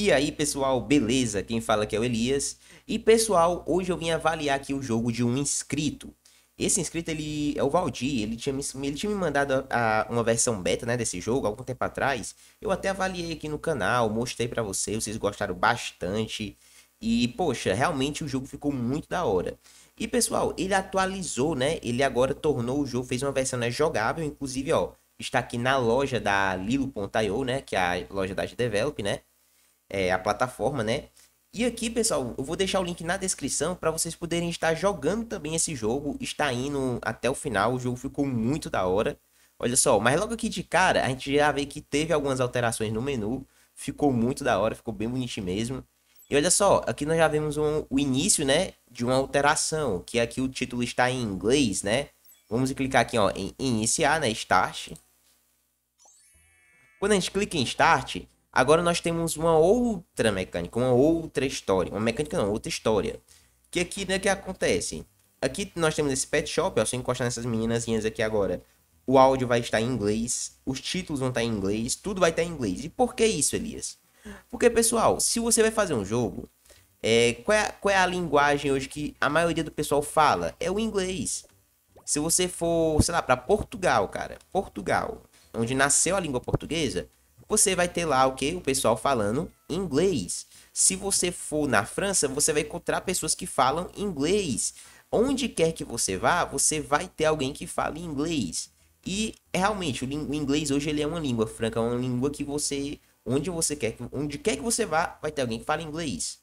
E aí, pessoal, beleza? Quem fala aqui é o Elias. E pessoal, hoje eu vim avaliar aqui o jogo de um inscrito. Esse inscrito ele é o Valdir, ele tinha, me, ele tinha me mandado a, a, uma versão beta né, desse jogo algum tempo atrás. Eu até avaliei aqui no canal, mostrei para vocês, vocês gostaram bastante. E poxa, realmente o jogo ficou muito da hora. E pessoal, ele atualizou, né? Ele agora tornou o jogo, fez uma versão né, jogável, inclusive, ó, está aqui na loja da Lilo.io, né, que é a loja da Develop, né? é, a plataforma, né? E aqui, pessoal, eu vou deixar o link na descrição para vocês poderem estar jogando também esse jogo. Está indo até o final, o jogo ficou muito da hora. Olha só, mas logo aqui de cara, a gente já vê que teve algumas alterações no menu. Ficou muito da hora, ficou bem bonitinho mesmo. E olha só, aqui nós já vemos um, o início, né, de uma alteração, que aqui o título está em inglês, né? Vamos clicar aqui, ó, em iniciar, né, Start. Quando a gente clica em Start, Agora nós temos uma outra mecânica, uma outra história. Uma mecânica não, outra história. Que aqui, é né, que acontece? Aqui nós temos esse pet shop, ó, se eu encostar nessas meninazinhas aqui agora, o áudio vai estar em inglês, os títulos vão estar em inglês, tudo vai estar em inglês. E por que isso, Elias? Porque, pessoal, se você vai fazer um jogo, é, qual, é, qual é a linguagem hoje que a maioria do pessoal fala? É o inglês. Se você for, sei lá, para Portugal, cara, Portugal, onde nasceu a língua portuguesa, você vai ter lá o que? O pessoal falando inglês. Se você for na França, você vai encontrar pessoas que falam inglês. Onde quer que você vá, você vai ter alguém que fale inglês. E realmente, o inglês hoje ele é uma língua franca, é uma língua que você, onde você quer, onde quer que você vá, vai ter alguém que fale inglês.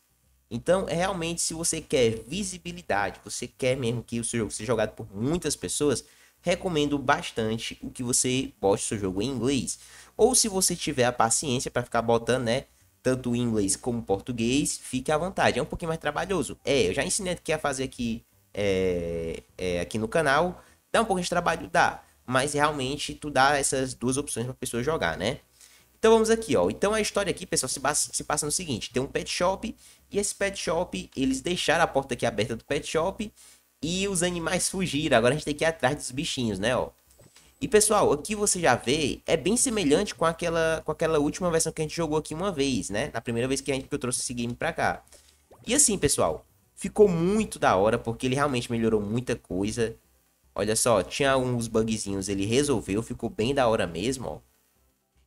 Então, é realmente, se você quer visibilidade, você quer mesmo que o seu jogo seja jogado por muitas pessoas, recomendo bastante o que você poste seu jogo em inglês. Ou se você tiver a paciência para ficar botando, né? Tanto inglês como português, fique à vontade. É um pouquinho mais trabalhoso. É, eu já ensinei o que ia fazer aqui, é, é, aqui no canal. Dá um pouco de trabalho? Dá. Mas realmente tu dá essas duas opções para pessoa jogar, né? Então vamos aqui, ó. Então a história aqui, pessoal, se passa, se passa no seguinte: tem um pet shop e esse pet shop eles deixaram a porta aqui aberta do pet shop e os animais fugiram. Agora a gente tem que ir atrás dos bichinhos, né, ó. E pessoal, aqui você já vê, é bem semelhante com aquela, com aquela última versão que a gente jogou aqui uma vez, né? Na primeira vez que, a gente, que eu trouxe esse game pra cá. E assim, pessoal, ficou muito da hora, porque ele realmente melhorou muita coisa. Olha só, tinha uns bugzinhos, ele resolveu, ficou bem da hora mesmo, ó.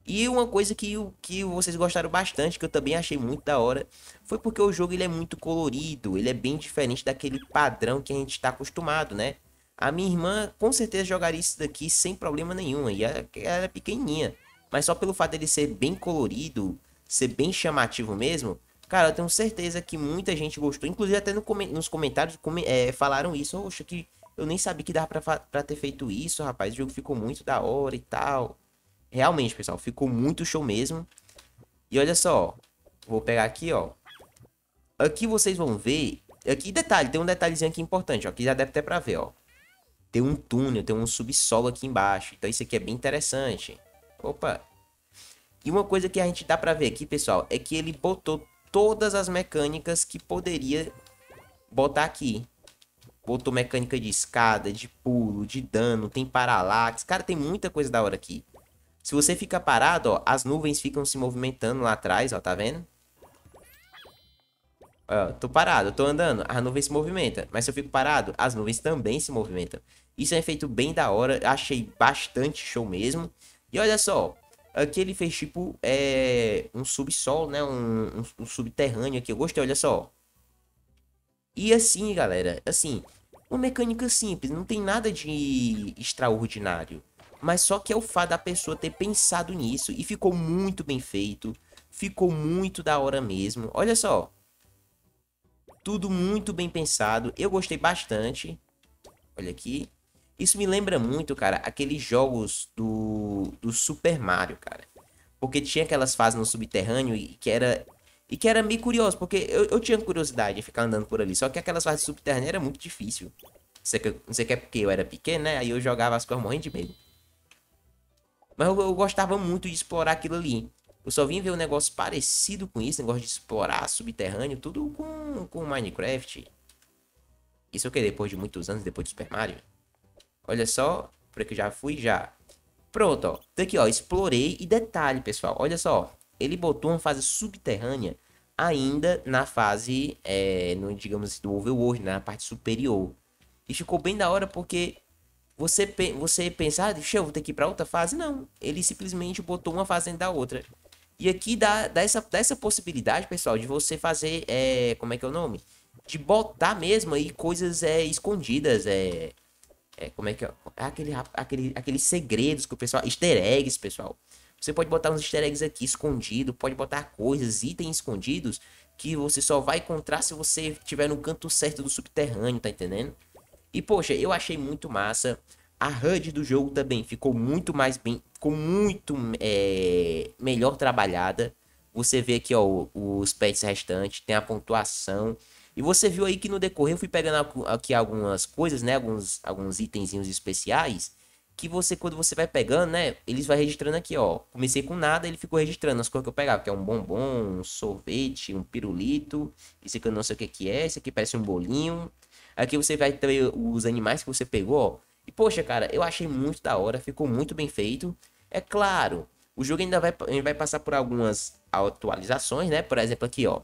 E uma coisa que, que vocês gostaram bastante, que eu também achei muito da hora, foi porque o jogo ele é muito colorido, ele é bem diferente daquele padrão que a gente está acostumado, né? A minha irmã com certeza jogaria isso daqui sem problema nenhum. E ela, era é pequenininha. Mas só pelo fato dele ser bem colorido, ser bem chamativo mesmo, cara, eu tenho certeza que muita gente gostou. Inclusive até no, nos comentários é, falaram isso. Oxa, que eu nem sabia que dava pra, pra ter feito isso, rapaz. O jogo ficou muito da hora e tal. Realmente, pessoal, ficou muito show mesmo. E olha só, vou pegar aqui, ó. Aqui vocês vão ver... Aqui, detalhe, tem um detalhezinho aqui importante, ó. Que já deve ter pra ver, ó tem um túnel, tem um subsolo aqui embaixo. Então isso aqui é bem interessante. Opa! E uma coisa que a gente dá pra ver aqui, pessoal, é que ele botou todas as mecânicas que poderia botar aqui. Botou mecânica de escada, de pulo, de dano, tem paralax. Cara, tem muita coisa da hora aqui. Se você fica parado, ó, as nuvens ficam se movimentando lá atrás, ó, tá vendo? Ó, tô parado, tô andando, a nuvem se movimenta. Mas se eu fico parado, as nuvens também se movimentam. Isso é um efeito bem da hora, achei bastante show mesmo. E olha só, aqui ele fez tipo é, um subsolo, né? Um, um, um subterrâneo aqui, eu gostei, olha só. E assim, galera, assim, uma mecânica simples, não tem nada de extraordinário. Mas só que é o fato da pessoa ter pensado nisso e ficou muito bem feito. Ficou muito da hora mesmo. Olha só. Tudo muito bem pensado. Eu gostei bastante. Olha aqui. Isso me lembra muito, cara, aqueles jogos do, do Super Mario, cara. Porque tinha aquelas fases no subterrâneo e que era e que era meio curioso, porque eu, eu tinha curiosidade de ficar andando por ali. Só que aquelas fases subterrâneas era muito difícil. Não sei que é porque eu era pequeno, né? Aí eu jogava as coisas morrendo de medo. Mas eu, eu, gostava muito de explorar aquilo ali. Eu só vim ver um negócio parecido com isso, negócio de explorar subterrâneo, tudo com, com Minecraft. Isso o que? Depois de muitos anos, depois do Super Mario. Olha só, para que já fui, já. Pronto, ó. Tá aqui ó, explorei. E detalhe, pessoal, olha só. Ele botou uma fase subterrânea ainda na fase, é, no, digamos assim, do overworld, né, na parte superior. E ficou bem da hora porque você, você pensar, ah, deixa eu vou ter que ir pra outra fase. Não, ele simplesmente botou uma fase dentro da outra. E aqui dá, dá, essa, dá essa possibilidade, pessoal, de você fazer. É, como é que é o nome? De botar mesmo aí coisas é, escondidas. É, é, como é que é? é aquele, aquele, aqueles segredos que o pessoal. Easter eggs, pessoal. Você pode botar uns easter eggs aqui escondido, pode botar coisas, itens escondidos que você só vai encontrar se você estiver no canto certo do subterrâneo, tá entendendo? E poxa, eu achei muito massa. A HUD do jogo também ficou muito mais bem ficou muito é, melhor trabalhada. Você vê aqui, ó, os pets restantes, tem a pontuação. E você viu aí que no decorrer eu fui pegando aqui algumas coisas, né? Alguns, alguns itenzinhos especiais. Que você, quando você vai pegando, né? Eles vai registrando aqui, ó. Comecei com nada, ele ficou registrando as coisas que eu pegava. Que é um bombom, um sorvete, um pirulito. Esse aqui eu não sei o que, é. Esse aqui parece um bolinho. Aqui você vai ter os animais que você pegou, ó. E, poxa, cara, eu achei muito da hora. Ficou muito bem feito. É claro, o jogo ainda vai, vai passar por algumas atualizações, né? Por exemplo, aqui, ó.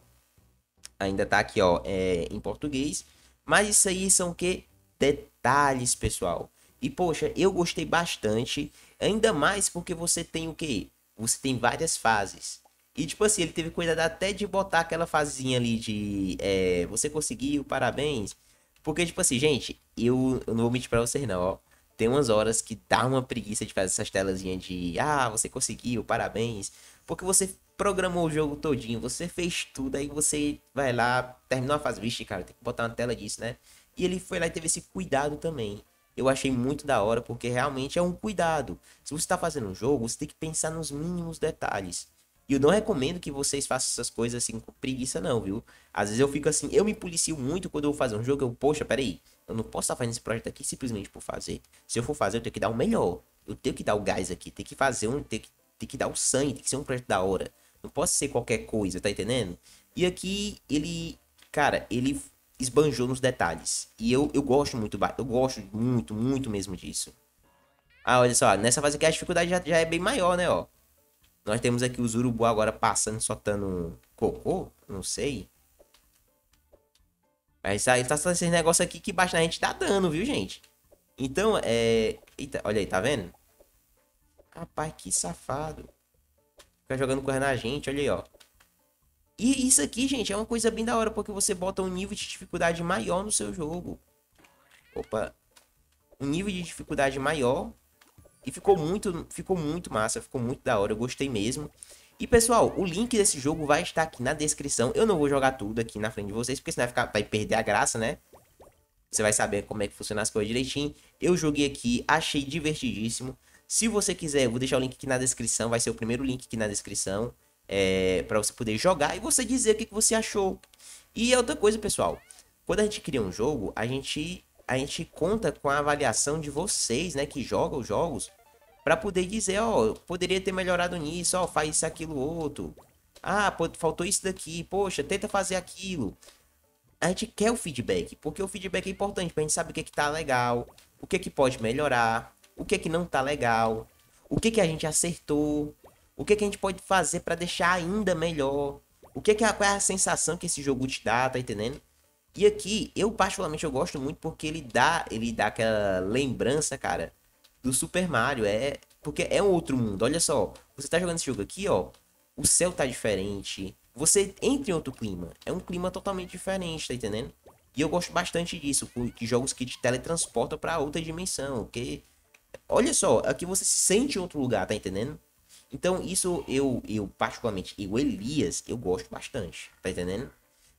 Ainda tá aqui, ó, é, em português. Mas isso aí são o quê? Detalhes, pessoal. E, poxa, eu gostei bastante. Ainda mais porque você tem o quê? Você tem várias fases. E, tipo assim, ele teve cuidado até de botar aquela fasezinha ali de... É, você conseguiu, parabéns. Porque, tipo assim, gente, eu, eu não vou mentir pra vocês não, ó tem umas horas que dá uma preguiça de fazer essas telazinhas de ah, você conseguiu, parabéns. Porque você programou o jogo todinho, você fez tudo, aí você vai lá, terminou a fase, vixe, cara, tem que botar uma tela disso, né? E ele foi lá e teve esse cuidado também. Eu achei muito da hora, porque realmente é um cuidado. Se você está fazendo um jogo, você tem que pensar nos mínimos detalhes. E eu não recomendo que vocês façam essas coisas assim com preguiça, não, viu? Às vezes eu fico assim, eu me policio muito quando eu vou fazer um jogo, eu, poxa, peraí, eu não posso estar tá fazendo esse projeto aqui simplesmente por fazer. Se eu for fazer, eu tenho que dar o melhor. Eu tenho que dar o gás aqui, tem que fazer um, tem que, tem que dar o sangue, tem que ser um projeto da hora. Não posso ser qualquer coisa, tá entendendo? E aqui ele, cara, ele esbanjou nos detalhes. E eu, eu gosto muito, eu gosto muito, muito mesmo disso. Ah, olha só, nessa fase aqui a dificuldade já, já é bem maior, né, ó. Nós temos aqui os urubu agora passando, soltando cocô, não sei. Mas aí tá esses negócios aqui que baixa a gente dá tá dando, viu, gente? Então, é... Eita, olha aí, tá vendo? Rapaz, que safado. Fica jogando correndo na gente, olha aí, ó. E isso aqui, gente, é uma coisa bem da hora, porque você bota um nível de dificuldade maior no seu jogo. Opa. Um nível de dificuldade maior e ficou muito, ficou muito massa, ficou muito da hora, eu gostei mesmo. E pessoal, o link desse jogo vai estar aqui na descrição. Eu não vou jogar tudo aqui na frente de vocês, porque senão vai, ficar, vai perder a graça, né? Você vai saber como é que funciona as coisas direitinho. Eu joguei aqui, achei divertidíssimo. Se você quiser, eu vou deixar o link aqui na descrição, vai ser o primeiro link aqui na descrição. É, para você poder jogar e você dizer o que, que você achou. E é outra coisa, pessoal. Quando a gente cria um jogo, a gente, a gente conta com a avaliação de vocês, né? Que jogam os jogos para poder dizer, ó, poderia ter melhorado nisso, ó, faz isso, aquilo, outro. Ah, pô, faltou isso daqui, poxa, tenta fazer aquilo. A gente quer o feedback, porque o feedback é importante pra gente saber o que é que tá legal, o que é que pode melhorar, o que é que não tá legal, o que que a gente acertou, o que que a gente pode fazer para deixar ainda melhor, o que que é, qual é a sensação que esse jogo te dá, tá entendendo? E aqui, eu particularmente eu gosto muito porque ele dá, ele dá aquela lembrança, cara, do Super Mario. É porque é um outro mundo. Olha só, você tá jogando esse jogo aqui, ó, o céu tá diferente. Você entra em outro clima. É um clima totalmente diferente, tá entendendo? E eu gosto bastante disso, que jogos que te teletransportam para outra dimensão, porque olha só, aqui é você se sente em outro lugar, tá entendendo? Então, isso eu, eu particularmente, eu, Elias, eu gosto bastante, tá entendendo?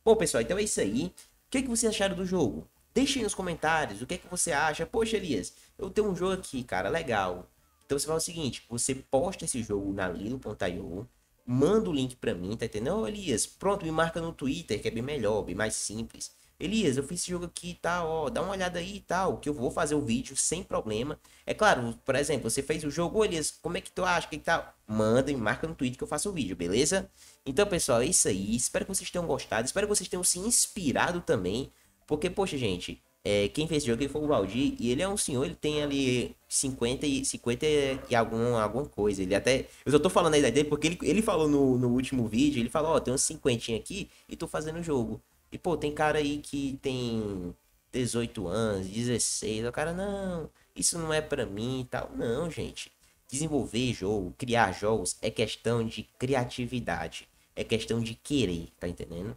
Bom, pessoal, então é isso aí. O que, é que vocês acharam do jogo? Deixe aí nos comentários o que é que você acha. Poxa, Elias, eu tenho um jogo aqui, cara, legal. Então você faz o seguinte, você posta esse jogo na lilo.io, manda o link pra mim, tá entendendo? Oh, Elias, pronto, me marca no Twitter, que é bem melhor, bem mais simples. Elias, eu fiz esse jogo aqui e tá, tal, ó, dá uma olhada aí e tá, tal, que eu vou fazer o vídeo sem problema. É claro, por exemplo, você fez o jogo, Elias, como é que tu acha, que tal? Tá? Manda e marca no Twitter que eu faço o vídeo, beleza? Então, pessoal, é isso aí, espero que vocês tenham gostado, espero que vocês tenham se inspirado também porque, poxa, gente, é, quem fez esse jogo foi o Valdir, e ele é um senhor, ele tem ali 50 e, 50 e algum, alguma coisa. Ele até. Eu só tô falando a ideia dele porque ele, ele falou no, no último vídeo, ele falou, ó, oh, tem uns 50 aqui e tô fazendo o jogo. E, pô, tem cara aí que tem 18 anos, 16, o cara, não, isso não é para mim e tal. Não, gente. Desenvolver jogo, criar jogos é questão de criatividade. É questão de querer, tá entendendo?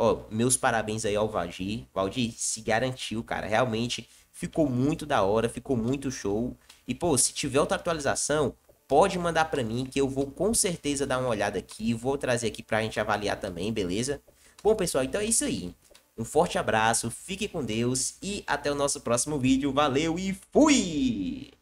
Ó, meus parabéns aí ao Valdir. Valdir se garantiu, cara. Realmente ficou muito da hora, ficou muito show. E, pô, se tiver outra atualização, pode mandar para mim que eu vou com certeza dar uma olhada aqui. Vou trazer aqui pra gente avaliar também, beleza? Bom, pessoal, então é isso aí. Um forte abraço, fique com Deus e até o nosso próximo vídeo. Valeu e fui!